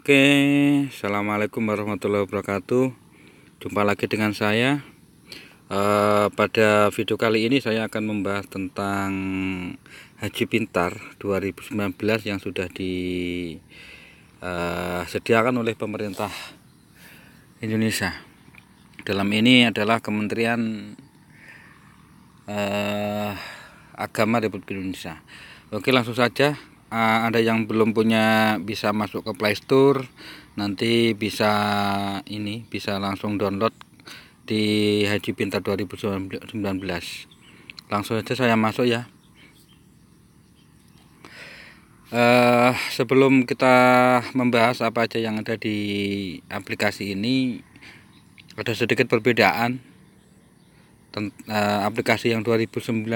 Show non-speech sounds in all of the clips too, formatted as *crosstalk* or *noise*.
Oke, assalamualaikum warahmatullahi wabarakatuh. Jumpa lagi dengan saya. E, pada video kali ini saya akan membahas tentang Haji Pintar 2019 yang sudah disediakan eh, oleh pemerintah Indonesia. Dalam ini adalah Kementerian e, Agama Republik Indonesia. Oke, langsung saja uh, ada yang belum punya bisa masuk ke Play Store nanti bisa ini bisa langsung download di Haji Pintar 2019 langsung aja saya masuk ya uh, sebelum kita membahas apa aja yang ada di aplikasi ini ada sedikit perbedaan eh, aplikasi yang 2019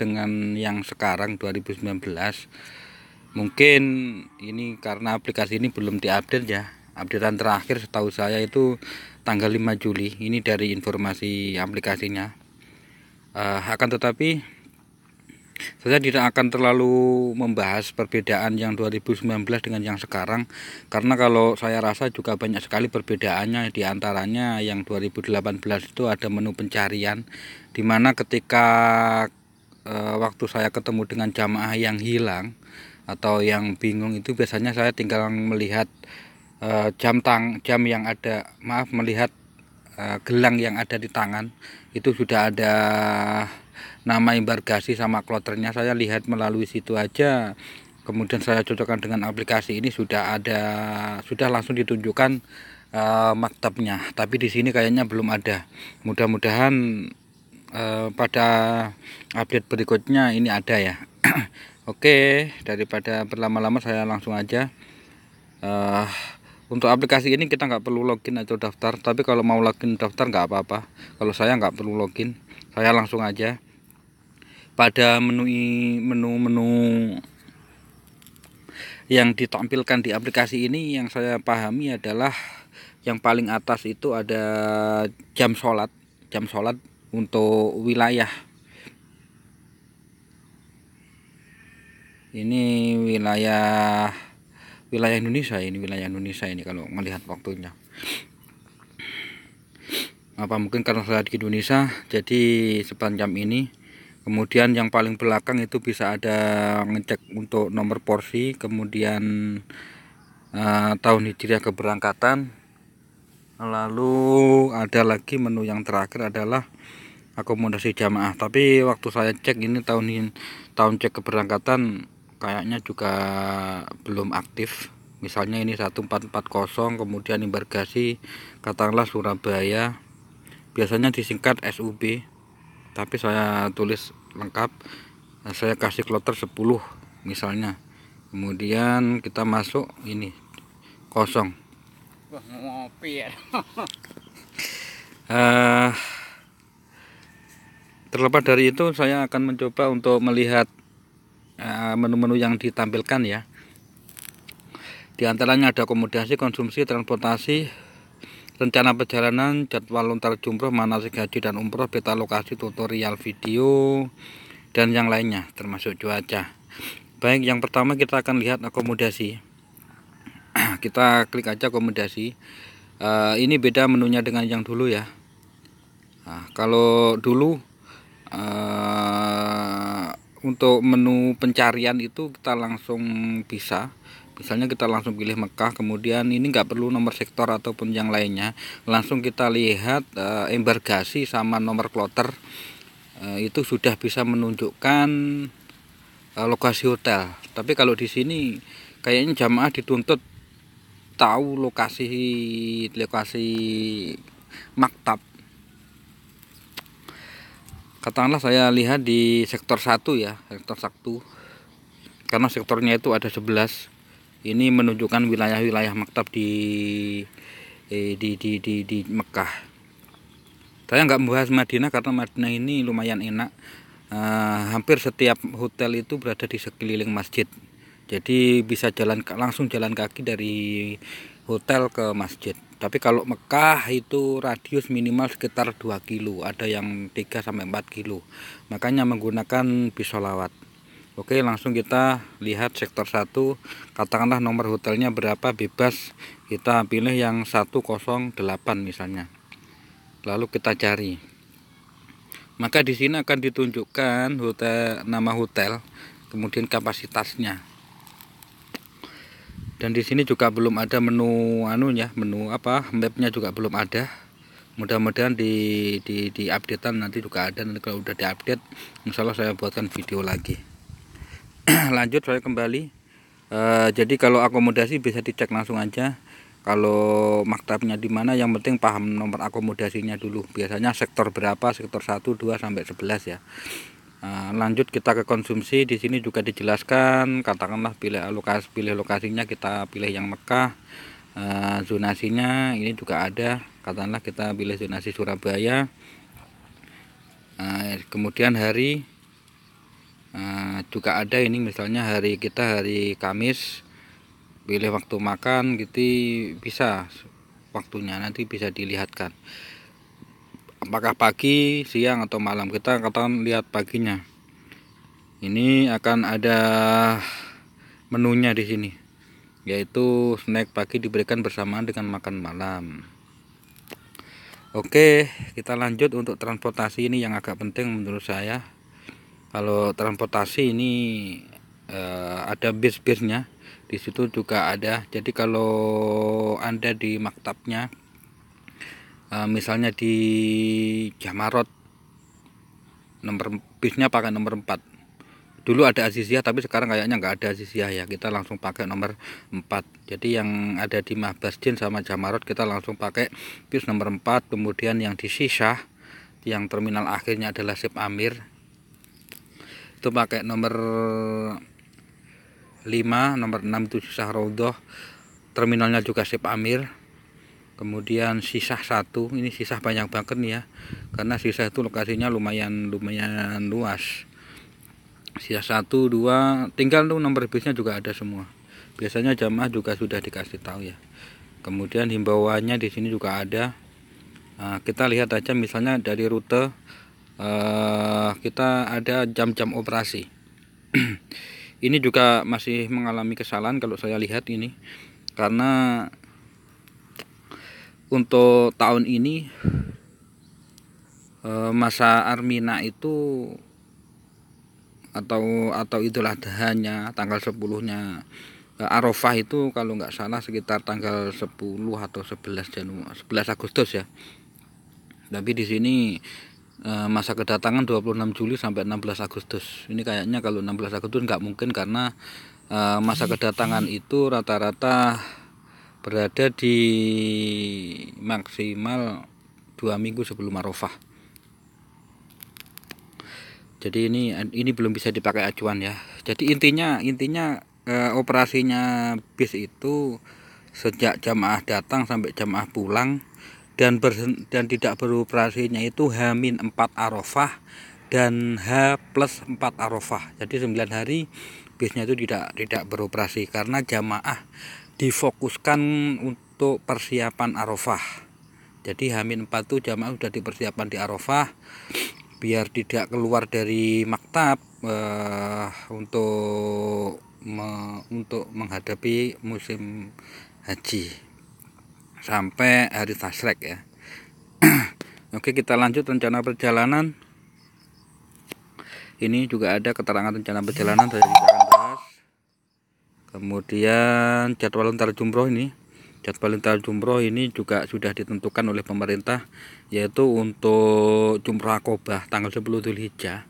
dengan yang sekarang 2019 mungkin ini karena aplikasi ini belum diupdate ya updatean terakhir setahu saya itu tanggal 5 Juli ini dari informasi aplikasinya uh, akan tetapi saya tidak akan terlalu membahas perbedaan yang 2019 dengan yang sekarang karena kalau saya rasa juga banyak sekali perbedaannya di antaranya yang 2018 itu ada menu pencarian dimana ketika uh, waktu saya ketemu dengan jamaah yang hilang atau yang bingung itu biasanya saya tinggal melihat uh, jam tang jam yang ada maaf melihat uh, gelang yang ada di tangan itu sudah ada nama embargasi sama kloternya saya lihat melalui situ aja kemudian saya cocokkan dengan aplikasi ini sudah ada sudah langsung ditunjukkan uh, maktabnya tapi di sini kayaknya belum ada mudah-mudahan uh, pada update berikutnya ini ada ya *clears throat* Oke, daripada berlama-lama saya langsung aja. Uh, untuk aplikasi ini kita nggak perlu login atau daftar, tapi kalau mau login daftar nggak apa-apa. Kalau saya nggak perlu login, saya langsung aja. Pada menu menu-menu yang ditampilkan di aplikasi ini yang saya pahami adalah yang paling atas itu ada jam sholat, jam sholat untuk wilayah ini wilayah wilayah Indonesia ini wilayah Indonesia ini kalau melihat waktunya apa mungkin karena saya di Indonesia jadi sepanjang ini kemudian yang paling belakang itu bisa ada ngecek untuk nomor porsi kemudian uh, tahun hijriah keberangkatan lalu ada lagi menu yang terakhir adalah akomodasi jamaah tapi waktu saya cek ini tahun tahun cek keberangkatan kayaknya juga belum aktif misalnya ini 1440 kemudian imbargasi katakanlah Surabaya biasanya disingkat SUB tapi saya tulis lengkap nah, saya kasih kloter 10 misalnya kemudian kita masuk ini kosong uh, *laughs* terlepas dari itu saya akan mencoba untuk melihat Eh, menu-menu yang ditampilkan ya. Di antaranya ada akomodasi, konsumsi, transportasi, rencana perjalanan, jadwal lontar jumroh, manasik haji dan umroh, peta lokasi, tutorial video, dan yang lainnya termasuk cuaca. Baik, yang pertama kita akan lihat akomodasi. *clears throat* kita klik aja akomodasi. Eh, ini beda menunya dengan yang dulu ya. Nah, kalau dulu eh, untuk menu pencarian itu kita langsung bisa misalnya kita langsung pilih Mekah kemudian ini nggak perlu nomor sektor ataupun yang lainnya langsung kita lihat e, embargasi sama nomor kloter e, itu sudah bisa menunjukkan e, lokasi hotel tapi kalau di sini kayaknya jamaah dituntut tahu lokasi lokasi maktab katakanlah saya lihat di sektor satu ya sektor satu, karena sektornya itu ada 11 ini menunjukkan wilayah-wilayah maktab di eh, di, di di di Mekah saya nggak membahas Madinah karena Madinah ini lumayan enak eh, hampir setiap hotel itu berada di sekeliling masjid jadi bisa jalan langsung jalan kaki dari hotel ke masjid tapi kalau Mekah itu radius minimal sekitar 2 kilo ada yang 3 sampai 4 kilo makanya menggunakan pisau lawat. Oke langsung kita lihat sektor 1 katakanlah nomor hotelnya berapa bebas kita pilih yang 108 misalnya lalu kita cari maka di sini akan ditunjukkan hotel nama hotel kemudian kapasitasnya dan di sini juga belum ada menu anunya menu apa mapnya juga belum ada mudah-mudahan di di di updatean nanti juga ada nanti kalau udah diupdate update saya buatkan video lagi *clears throat* lanjut saya kembali Uh, jadi kalau akomodasi bisa dicek langsung aja kalau maktabnya di mana yang penting paham nomor akomodasinya dulu biasanya sektor berapa sektor 1 2 sampai 11 ya Nah, lanjut kita ke konsumsi di sini juga dijelaskan katakanlah pilih lokasi pilih lokasinya kita pilih yang Mekah e, zonasinya ini juga ada katakanlah kita pilih zonasi Surabaya e, kemudian hari e, juga ada ini misalnya hari kita hari Kamis pilih waktu makan gitu bisa waktunya nanti bisa dilihatkan apakah pagi, siang atau malam. Kita akan lihat paginya. Ini akan ada menunya di sini. Yaitu snack pagi diberikan bersamaan dengan makan malam. Oke, kita lanjut untuk transportasi ini yang agak penting menurut saya. Kalau transportasi ini eh, ada bis-bisnya, di situ juga ada. Jadi kalau Anda di maktabnya Eh, misalnya di Jamarot nomor bisnya pakai nomor 4 dulu ada Azizia tapi sekarang kayaknya nggak ada Azizia ya kita langsung pakai nomor 4 jadi yang ada di Mahbasdin sama Jamarot kita langsung pakai bis nomor 4 kemudian yang di Sisah yang terminal akhirnya adalah Sip Amir itu pakai nomor 5 nomor 6 itu Sisah Rodoh terminalnya juga Sip Amir kemudian sisa satu ini sisa banyak banget nih ya karena sisa itu lokasinya lumayan lumayan luas sisa satu dua tinggal tuh nomor bisnya juga ada semua biasanya jamaah juga sudah dikasih tahu ya kemudian himbauannya di sini juga ada nah, kita lihat aja misalnya dari rute eh, kita ada jam-jam operasi *clears throat* ini juga masih mengalami kesalahan kalau saya lihat ini karena untuk tahun ini eh, masa Armina itu atau atau itulah hanya tanggal 10-nya eh, Arafah itu kalau nggak salah sekitar tanggal 10 atau 11 Januari 11 Agustus ya. Tapi di sini eh, masa kedatangan 26 Juli sampai 16 Agustus. Ini kayaknya kalau 16 Agustus nggak mungkin karena masa kedatangan itu rata-rata berada di maksimal dua minggu sebelum Arafah. Jadi ini ini belum bisa dipakai acuan ya. Jadi intinya intinya eh, operasinya bis itu sejak jamaah datang sampai jamaah pulang dan ber, dan tidak beroperasinya itu H-4 Arafah dan H plus 4 Arafah. Jadi 9 hari bisnya itu tidak tidak beroperasi karena jamaah difokuskan untuk persiapan Arafah. Jadi Hamin 4 itu jamaah sudah dipersiapkan di Arafah biar tidak keluar dari maktab uh, untuk me, untuk menghadapi musim haji sampai hari tasrek ya. *clears throat* Oke, kita lanjut rencana perjalanan. Ini juga ada keterangan rencana perjalanan dari kemudian jadwal lontar jumroh ini jadwal lontar jumroh ini juga sudah ditentukan oleh pemerintah yaitu untuk jumroh akobah tanggal 10 Dzulhijjah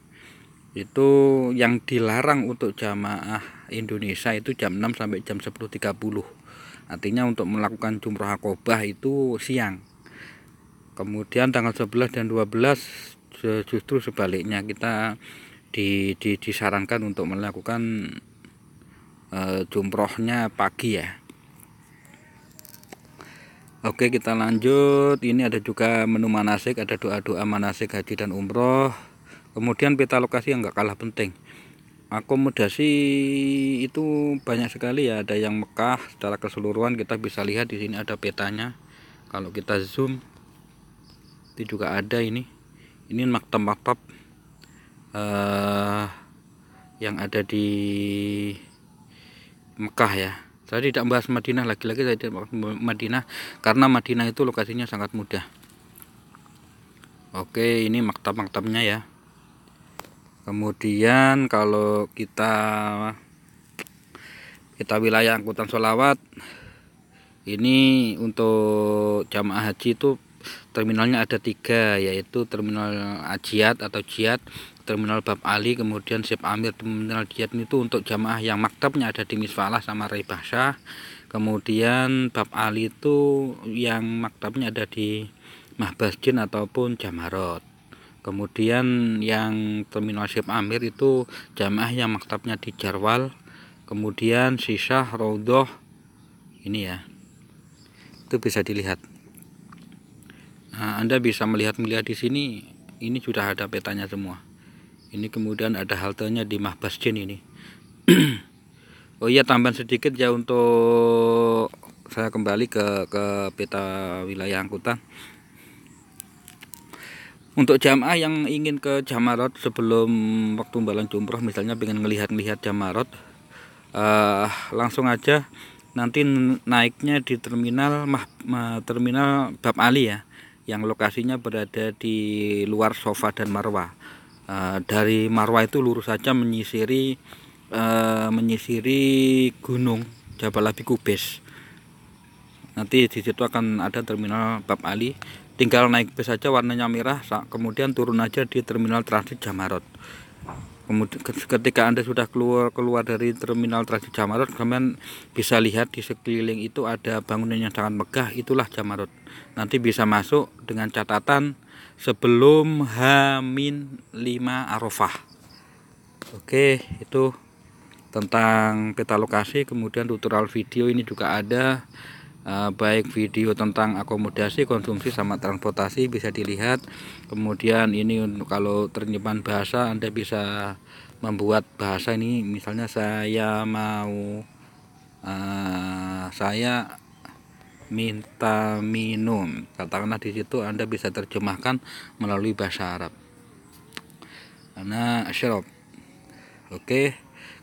itu yang dilarang untuk jamaah Indonesia itu jam 6 sampai jam 10.30 artinya untuk melakukan jumroh akobah itu siang kemudian tanggal 11 dan 12 justru sebaliknya kita di, di, disarankan untuk melakukan Eh, jumrohnya pagi ya Oke kita lanjut ini ada juga menu manasik ada doa-doa manasik haji dan umroh kemudian peta lokasi yang gak kalah penting akomodasi itu banyak sekali ya ada yang Mekah secara keseluruhan kita bisa lihat di sini ada petanya kalau kita zoom itu juga ada ini ini maktab-maktab uh, yang ada di Mekah ya saya tidak membahas Madinah lagi-lagi saya tidak membahas Madinah karena Madinah itu lokasinya sangat mudah Oke ini maktab-maktabnya ya kemudian kalau kita kita wilayah angkutan sholawat ini untuk jamaah haji itu terminalnya ada tiga yaitu terminal ajiat atau jiat terminal Bab Ali kemudian Syekh Amir terminal Diat itu untuk jamaah yang maktabnya ada di Misfalah sama Rebasha kemudian Bab Ali itu yang maktabnya ada di Mahbasjin ataupun Jamarot kemudian yang terminal Syekh Amir itu jamaah yang maktabnya di Jarwal kemudian sisa Raudoh ini ya itu bisa dilihat Nah, Anda bisa melihat-melihat di sini, ini sudah ada petanya semua ini kemudian ada haltenya di Mahbasjen ini *clears throat* oh iya tambahan sedikit ya untuk saya kembali ke ke peta wilayah angkutan untuk jamaah yang ingin ke Jamarot sebelum waktu balan jumroh misalnya ingin melihat-lihat Jamarot uh, langsung aja nanti naiknya di terminal mah, mah, terminal Bab Ali ya yang lokasinya berada di luar Sofa dan Marwah uh, dari Marwa itu lurus saja menyisiri uh, menyisiri gunung Jabal Abi Kubes nanti di situ akan ada terminal Bab Ali tinggal naik bus saja warnanya merah kemudian turun aja di terminal transit Jamarot kemudian ketika anda sudah keluar keluar dari terminal transit Jamarot kalian bisa lihat di sekeliling itu ada bangunan yang sangat megah itulah Jamarot nanti bisa masuk dengan catatan sebelum Hamin 5 Arafah. Oke, itu tentang peta lokasi, kemudian tutorial video ini juga ada eh, baik video tentang akomodasi, konsumsi sama transportasi bisa dilihat. Kemudian ini kalau terjemahan bahasa Anda bisa membuat bahasa ini misalnya saya mau uh, saya minta minum. Katakanlah di situ Anda bisa terjemahkan melalui bahasa Arab. Ana asyrob. Oke.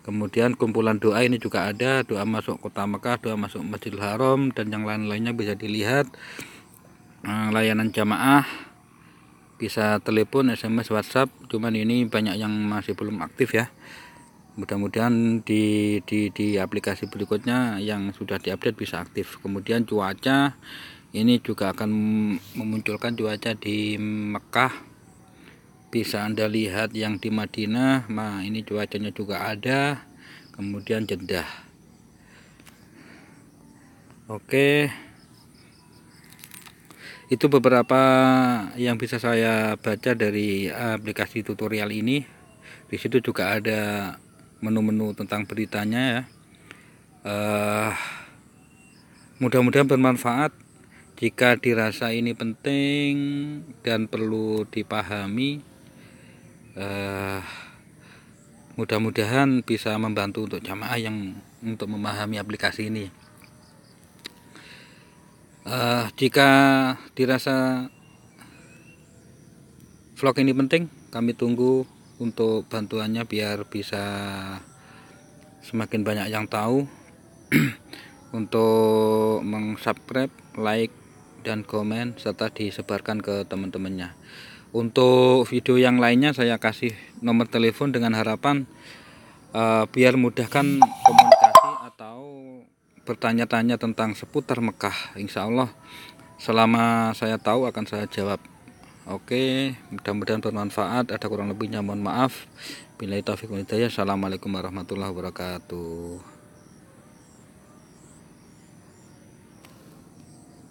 Kemudian kumpulan doa ini juga ada, doa masuk kota Mekah, doa masuk Masjidil Haram dan yang lain-lainnya bisa dilihat. Eh, layanan jamaah bisa telepon, SMS, WhatsApp, cuman ini banyak yang masih belum aktif ya mudah-mudahan di, di di aplikasi berikutnya yang sudah diupdate bisa aktif kemudian cuaca ini juga akan memunculkan cuaca di Mekah bisa anda lihat yang di Madinah nah ini cuacanya juga ada kemudian Jeddah oke itu beberapa yang bisa saya baca dari aplikasi tutorial ini di situ juga ada menu-menu tentang beritanya ya uh, mudah-mudahan bermanfaat jika dirasa ini penting dan perlu dipahami uh, mudah-mudahan bisa membantu untuk jamaah yang untuk memahami aplikasi ini uh, jika dirasa vlog ini penting kami tunggu untuk bantuannya biar bisa semakin banyak yang tahu *clears throat* untuk mengsubscribe, like dan komen serta disebarkan ke teman-temannya. Untuk video yang lainnya saya kasih nomor telepon dengan harapan uh, biar mudahkan komunikasi atau bertanya-tanya tentang seputar Mekah. Insya Allah selama saya tahu akan saya jawab. Oke, mudah-mudahan bermanfaat. Ada kurang lebihnya mohon maaf. Bila itu Assalamualaikum warahmatullahi wabarakatuh.